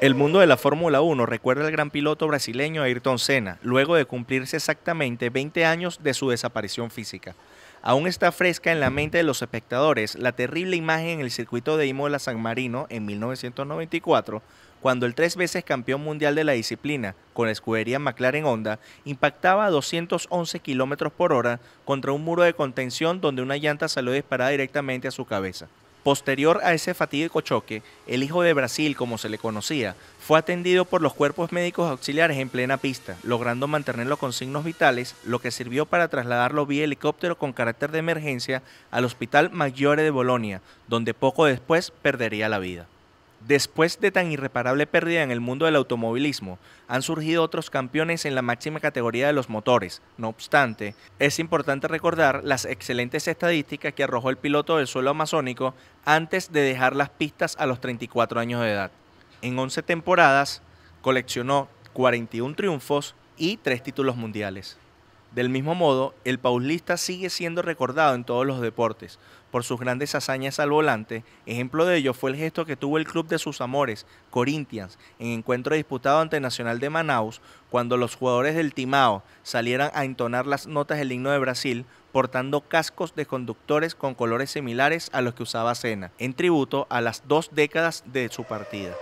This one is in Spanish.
El mundo de la Fórmula 1 recuerda al gran piloto brasileño Ayrton Senna, luego de cumplirse exactamente 20 años de su desaparición física. Aún está fresca en la mente de los espectadores la terrible imagen en el circuito de Imola San Marino en 1994, cuando el tres veces campeón mundial de la disciplina con la escudería McLaren Honda impactaba a 211 km por hora contra un muro de contención donde una llanta salió disparada directamente a su cabeza. Posterior a ese fatídico choque, el hijo de Brasil, como se le conocía, fue atendido por los cuerpos médicos auxiliares en plena pista, logrando mantenerlo con signos vitales, lo que sirvió para trasladarlo vía helicóptero con carácter de emergencia al Hospital Maggiore de Bolonia, donde poco después perdería la vida. Después de tan irreparable pérdida en el mundo del automovilismo, han surgido otros campeones en la máxima categoría de los motores. No obstante, es importante recordar las excelentes estadísticas que arrojó el piloto del suelo amazónico antes de dejar las pistas a los 34 años de edad. En 11 temporadas, coleccionó 41 triunfos y 3 títulos mundiales. Del mismo modo, el paulista sigue siendo recordado en todos los deportes por sus grandes hazañas al volante. Ejemplo de ello fue el gesto que tuvo el club de sus amores, Corinthians, en encuentro disputado ante Nacional de Manaus, cuando los jugadores del Timao salieran a entonar las notas del himno de Brasil portando cascos de conductores con colores similares a los que usaba Cena, en tributo a las dos décadas de su partida.